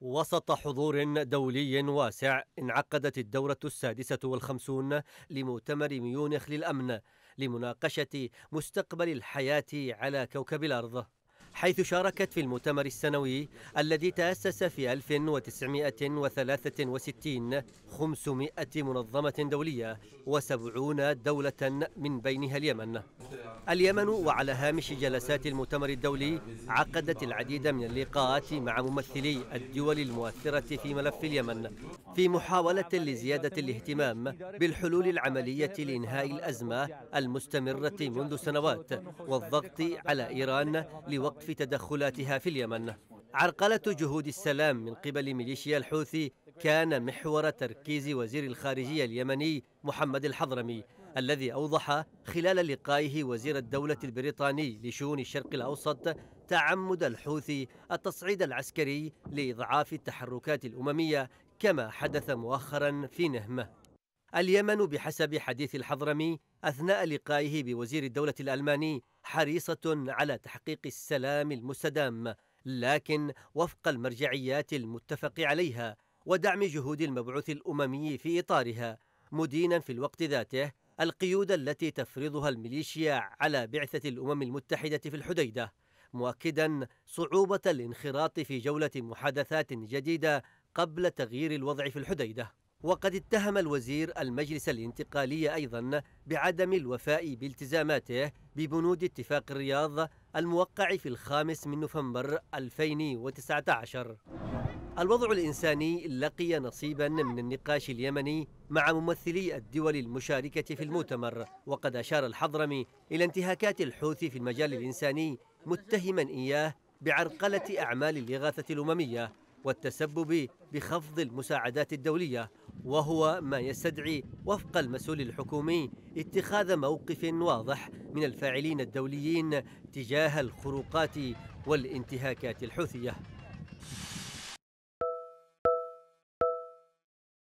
وسط حضور دولي واسع انعقدت الدورة السادسة والخمسون لمؤتمر ميونخ للأمن لمناقشة مستقبل الحياة على كوكب الأرض حيث شاركت في المؤتمر السنوي الذي تأسس في 1963 500 منظمة دولية وسبعون دولة من بينها اليمن اليمن وعلى هامش جلسات المؤتمر الدولي عقدت العديد من اللقاءات مع ممثلي الدول المؤثرة في ملف اليمن في محاولة لزيادة الاهتمام بالحلول العملية لإنهاء الأزمة المستمرة منذ سنوات والضغط على إيران لوقف تدخلاتها في اليمن عرقلة جهود السلام من قبل ميليشيا الحوثي كان محور تركيز وزير الخارجية اليمني محمد الحضرمي الذي أوضح خلال لقائه وزير الدولة البريطاني لشؤون الشرق الأوسط تعمد الحوثي التصعيد العسكري لإضعاف التحركات الأممية كما حدث مؤخرا في نهمة اليمن بحسب حديث الحضرمي أثناء لقائه بوزير الدولة الألماني حريصة على تحقيق السلام المستدام لكن وفق المرجعيات المتفق عليها ودعم جهود المبعوث الأممي في إطارها مدينا في الوقت ذاته القيود التي تفرضها الميليشيا على بعثة الأمم المتحدة في الحديدة مؤكدا صعوبة الانخراط في جولة محادثات جديدة قبل تغيير الوضع في الحديدة وقد اتهم الوزير المجلس الانتقالي أيضا بعدم الوفاء بالتزاماته ببنود اتفاق الرياض الموقع في الخامس من نوفمبر 2019 الوضع الإنساني لقي نصيبا من النقاش اليمني مع ممثلي الدول المشاركة في المؤتمر وقد أشار الحضرمي إلى انتهاكات الحوثي في المجال الإنساني متهما إياه بعرقلة أعمال الإغاثة الأممية والتسبب بخفض المساعدات الدولية وهو ما يستدعي وفق المسؤول الحكومي اتخاذ موقف واضح من الفاعلين الدوليين تجاه الخروقات والانتهاكات الحوثية